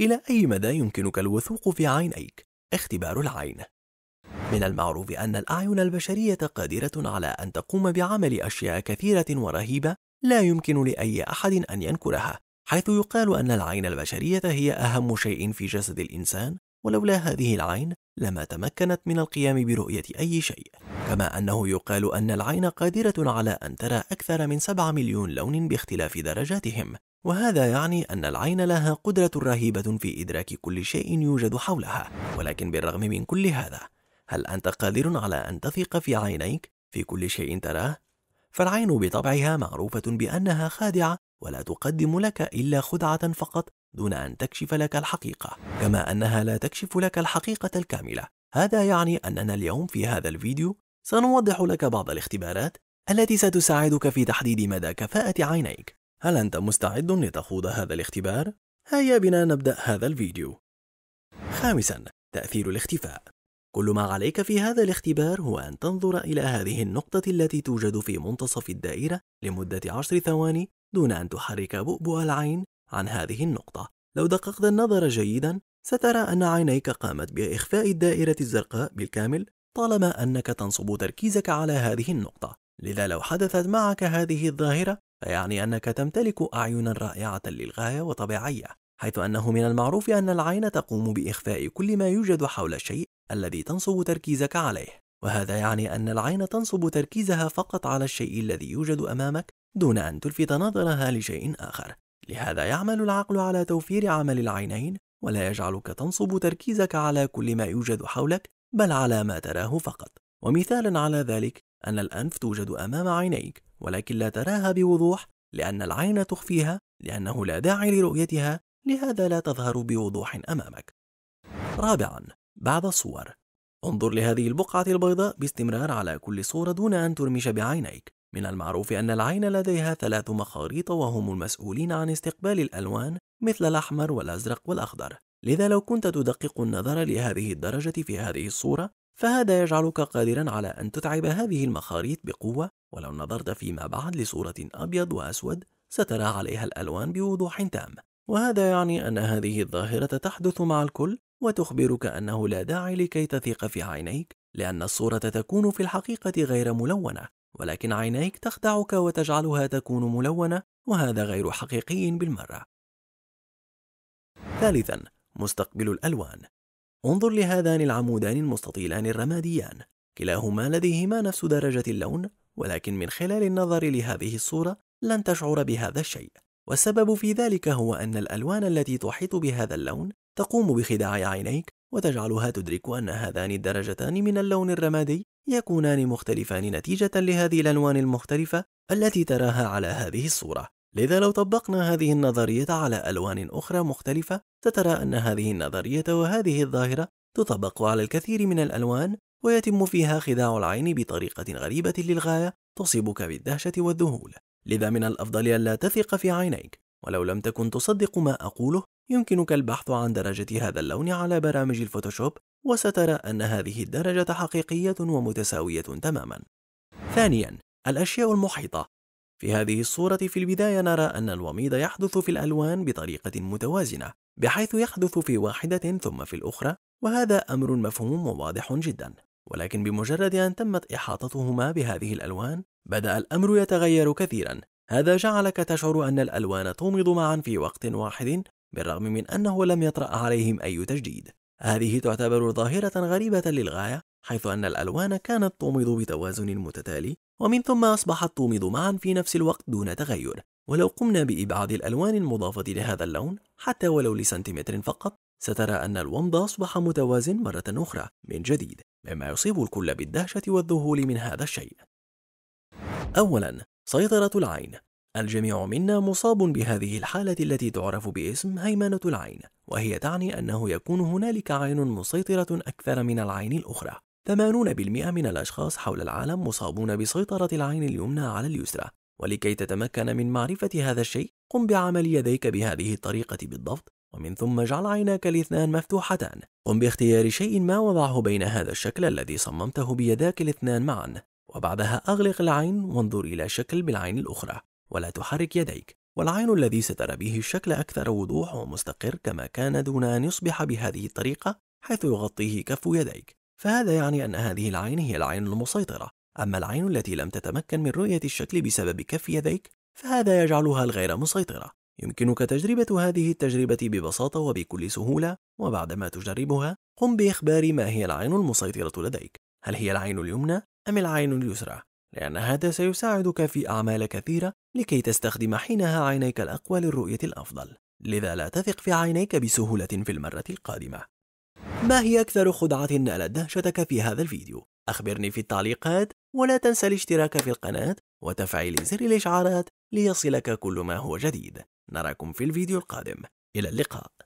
إلى أي مدى يمكنك الوثوق في عينيك اختبار العين من المعروف أن الأعين البشرية قادرة على أن تقوم بعمل أشياء كثيرة ورهيبة لا يمكن لأي أحد أن ينكرها حيث يقال أن العين البشرية هي أهم شيء في جسد الإنسان ولولا هذه العين لما تمكنت من القيام برؤية أي شيء كما أنه يقال أن العين قادرة على أن ترى أكثر من 7 مليون لون باختلاف درجاتهم وهذا يعني أن العين لها قدرة رهيبة في إدراك كل شيء يوجد حولها ولكن بالرغم من كل هذا هل أنت قادر على أن تثق في عينيك في كل شيء تراه؟ فالعين بطبعها معروفة بأنها خادعة ولا تقدم لك إلا خدعة فقط دون أن تكشف لك الحقيقة كما أنها لا تكشف لك الحقيقة الكاملة هذا يعني أننا اليوم في هذا الفيديو سنوضح لك بعض الاختبارات التي ستساعدك في تحديد مدى كفاءة عينيك هل أنت مستعد لتخوض هذا الاختبار؟ هيا بنا نبدأ هذا الفيديو خامساً تأثير الاختفاء كل ما عليك في هذا الاختبار هو أن تنظر إلى هذه النقطة التي توجد في منتصف الدائرة لمدة عشر ثواني دون أن تحرك بؤبؤ العين عن هذه النقطة لو دققت النظر جيدا سترى أن عينيك قامت بإخفاء الدائرة الزرقاء بالكامل طالما أنك تنصب تركيزك على هذه النقطة لذا لو حدثت معك هذه الظاهرة فيعني أنك تمتلك أعينا رائعة للغاية وطبيعية حيث أنه من المعروف أن العين تقوم بإخفاء كل ما يوجد حول الشيء الذي تنصب تركيزك عليه وهذا يعني أن العين تنصب تركيزها فقط على الشيء الذي يوجد أمامك دون أن تلفت نظرها لشيء آخر لهذا يعمل العقل على توفير عمل العينين ولا يجعلك تنصب تركيزك على كل ما يوجد حولك بل على ما تراه فقط ومثالا على ذلك أن الأنف توجد أمام عينيك ولكن لا تراها بوضوح لأن العين تخفيها لأنه لا داعي لرؤيتها لهذا لا تظهر بوضوح أمامك رابعا بعض الصور انظر لهذه البقعة البيضاء باستمرار على كل صورة دون أن ترمش بعينيك من المعروف أن العين لديها ثلاث مخاريط وهم المسؤولين عن استقبال الألوان مثل الأحمر والأزرق والأخضر لذا لو كنت تدقق النظر لهذه الدرجة في هذه الصورة فهذا يجعلك قادرا على أن تتعب هذه المخاريط بقوة ولو نظرت فيما بعد لصورة أبيض وأسود سترى عليها الألوان بوضوح تام وهذا يعني أن هذه الظاهرة تحدث مع الكل وتخبرك أنه لا داعي لكي تثق في عينيك لأن الصورة تكون في الحقيقة غير ملونة ولكن عينيك تخدعك وتجعلها تكون ملونة وهذا غير حقيقي بالمرة ثالثا مستقبل الألوان انظر لهذان العمودان المستطيلان الرماديان كلاهما لديهما نفس درجة اللون ولكن من خلال النظر لهذه الصورة لن تشعر بهذا الشيء والسبب في ذلك هو أن الألوان التي تحيط بهذا اللون تقوم بخداع عينيك وتجعلها تدرك أن هذان الدرجتان من اللون الرمادي يكونان مختلفان نتيجة لهذه الألوان المختلفة التي تراها على هذه الصورة لذا لو طبقنا هذه النظرية على ألوان أخرى مختلفة سترى أن هذه النظرية وهذه الظاهرة تطبق على الكثير من الألوان ويتم فيها خداع العين بطريقة غريبة للغاية تصيبك بالدهشة والذهول لذا من الأفضل ألا تثق في عينيك ولو لم تكن تصدق ما أقوله يمكنك البحث عن درجة هذا اللون على برامج الفوتوشوب وسترى أن هذه الدرجة حقيقية ومتساوية تماما ثانيا الأشياء المحيطة في هذه الصورة في البداية نرى أن الوميض يحدث في الألوان بطريقة متوازنة بحيث يحدث في واحدة ثم في الأخرى وهذا أمر مفهوم وواضح جدا ولكن بمجرد أن تمت إحاطتهما بهذه الألوان بدأ الأمر يتغير كثيرا هذا جعلك تشعر أن الألوان تومض معا في وقت واحد بالرغم من أنه لم يطرأ عليهم أي تجديد هذه تعتبر ظاهرة غريبة للغاية حيث أن الألوان كانت تومض بتوازن متتالي ومن ثم أصبحت تومض معا في نفس الوقت دون تغير ولو قمنا بإبعاد الألوان المضافة لهذا اللون حتى ولو لسنتيمتر فقط سترى أن الومض أصبح متوازن مرة أخرى من جديد مما يصيب الكل بالدهشة والذهول من هذا الشيء أولا سيطرة العين الجميع منا مصاب بهذه الحالة التي تعرف باسم هيمنة العين، وهي تعني أنه يكون هنالك عين مسيطرة أكثر من العين الأخرى. 80% من الأشخاص حول العالم مصابون بسيطرة العين اليمنى على اليسرى، ولكي تتمكن من معرفة هذا الشيء، قم بعمل يديك بهذه الطريقة بالضبط، ومن ثم اجعل عيناك الاثنان مفتوحتان. قم باختيار شيء ما وضعه بين هذا الشكل الذي صممته بيداك الاثنان معا، وبعدها أغلق العين وانظر إلى شكل بالعين الأخرى. ولا تحرك يديك والعين الذي سترى به الشكل أكثر وضوح ومستقر كما كان دون أن يصبح بهذه الطريقة حيث يغطيه كف يديك فهذا يعني أن هذه العين هي العين المسيطرة أما العين التي لم تتمكن من رؤية الشكل بسبب كف يديك فهذا يجعلها الغير مسيطرة يمكنك تجربة هذه التجربة ببساطة وبكل سهولة وبعدما تجربها قم بإخبار ما هي العين المسيطرة لديك هل هي العين اليمنى أم العين اليسرى لأن هذا سيساعدك في أعمال كثيرة لكي تستخدم حينها عينيك الأقوى للرؤية الأفضل لذا لا تثق في عينيك بسهولة في المرة القادمة ما هي أكثر خدعة نالت دهشتك في هذا الفيديو؟ أخبرني في التعليقات ولا تنسى الاشتراك في القناة وتفعيل زر الإشعارات ليصلك كل ما هو جديد نراكم في الفيديو القادم إلى اللقاء